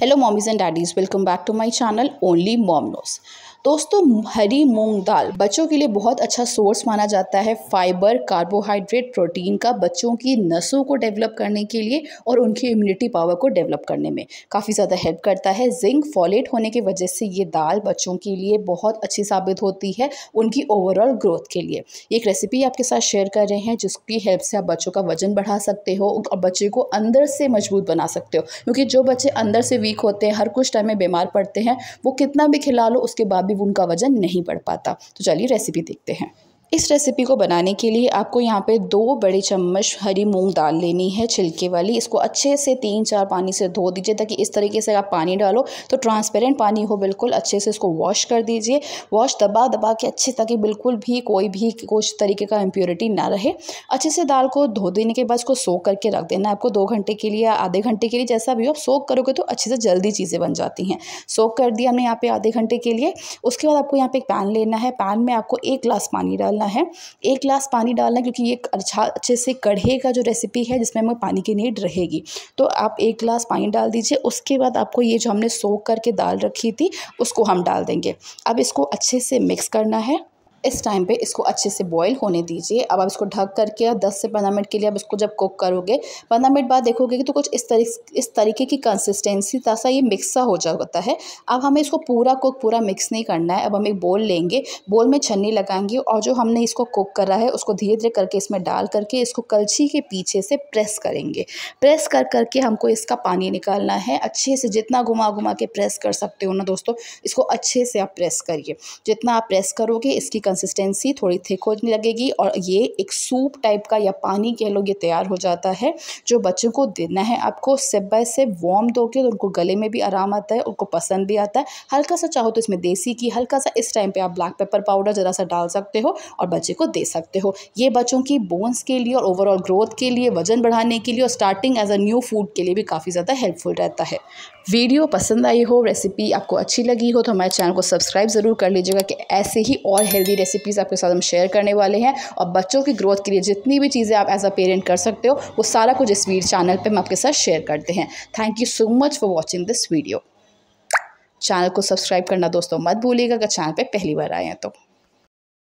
Hello mommies and daddies welcome back to my channel only mom knows दोस्तों हरी मूंग दाल बच्चों के लिए बहुत अच्छा सोर्स माना जाता है फाइबर कार्बोहाइड्रेट प्रोटीन का बच्चों की नसों को डेवलप करने के लिए और उनकी इम्यूनिटी पावर को डेवलप करने में काफ़ी ज़्यादा हेल्प करता है जिंक फॉलेट होने की वजह से ये दाल बच्चों के लिए बहुत अच्छी साबित होती है उनकी ओवरऑल ग्रोथ के लिए एक रेसिपी आपके साथ शेयर कर रहे हैं जिसकी हेल्प से आप बच्चों का वजन बढ़ा सकते हो और बच्चे को अंदर से मजबूत बना सकते हो क्योंकि जो बच्चे अंदर से वीक होते हैं हर कुछ टाइम में बीमार पड़ते हैं वो कितना भी खिला लो उसके बाद भी उनका वजन नहीं बढ़ पाता तो चलिए रेसिपी देखते हैं इस रेसिपी को बनाने के लिए आपको यहाँ पे दो बड़े चम्मच हरी मूंग दाल लेनी है छिलके वाली इसको अच्छे से तीन चार पानी से धो दीजिए ताकि इस तरीके से आप पानी डालो तो ट्रांसपेरेंट पानी हो बिल्कुल अच्छे से इसको वॉश कर दीजिए वॉश दबा दबा के अच्छे ताकि बिल्कुल भी कोई भी कुछ तरीके का इम्प्योरिटी ना रहे अच्छे से दाल को धो देने के बाद इसको सोख करके रख देना आपको दो घंटे के लिए आधे घंटे के लिए जैसा भी हो सोक सोख करोगे तो अच्छे से जल्दी चीज़ें बन जाती हैं सोख कर दिया हमने यहाँ पे आधे घंटे के लिए उसके बाद आपको यहाँ पे एक पैन लेना है पैन में आपको एक ग्लास पानी डाल डालना है एक ग्लास पानी डालना है क्योंकि ये अच्छा अच्छे से कढ़े का जो रेसिपी है जिसमें हमें पानी की नीड रहेगी तो आप एक गिलास पानी डाल दीजिए उसके बाद आपको ये जो हमने सोख करके दाल रखी थी उसको हम डाल देंगे अब इसको अच्छे से मिक्स करना है इस टाइम पे इसको अच्छे से बॉईल होने दीजिए अब आप इसको ढक करके दस से पंद्रह मिनट के लिए अब इसको जब कुक करोगे पंद्रह मिनट बाद देखोगे कि तो कुछ इस तरीके इस तरीके की कंसिस्टेंसी तासा ये मिक्सा हो जाता है अब हमें इसको पूरा कुक पूरा मिक्स नहीं करना है अब हम एक बोल लेंगे बोल में छन्नी लगाएंगे और जो हमने इसको कुक करा है उसको धीरे धीरे करके इसमें डाल करके इसको कलछी के पीछे से प्रेस करेंगे प्रेस कर करके हमको इसका पानी निकालना है अच्छे से जितना घुमा घुमा के प्रेस कर सकते हो ना दोस्तों इसको अच्छे से आप प्रेस करिए जितना आप प्रेस करोगे इसकी कंसिस्टेंसी थोड़ी थिक होने लगेगी और ये एक सूप टाइप का या पानी कह लो ये तैयार हो जाता है जो बच्चों को देना है आपको स्टेप बाय स्टेप वार्म दोगे तो उनको गले में भी आराम आता है उनको पसंद भी आता है हल्का सा चाहो तो इसमें देसी की हल्का सा इस टाइम पर आप ब्लैक पेपर पाउडर ज़रा सा डाल सकते हो और बच्चे को दे सकते हो ये बच्चों की बोन्स के लिए और ओवरऑल ग्रोथ के लिए वजन बढ़ाने के लिए और starting age a new food के लिए भी काफ़ी ज़्यादा हेल्पफुल रहता है वीडियो पसंद आई हो रेसिपी आपको अच्छी लगी हो तो हमारे चैनल को सब्सक्राइब ज़रूर कर लीजिएगा कि ऐसे ही और हेल्दी रेसिपीज़ आपके साथ हम शेयर करने वाले हैं और बच्चों की ग्रोथ के लिए जितनी भी चीज़ें आप एज अ पेरेंट कर सकते हो वो सारा कुछ इस वीर चैनल पर हम आपके साथ शेयर करते हैं thank you so much for watching this video channel को सब्सक्राइब करना दोस्तों मत भूलिएगा अगर चैनल पर पहली बार आए हैं तो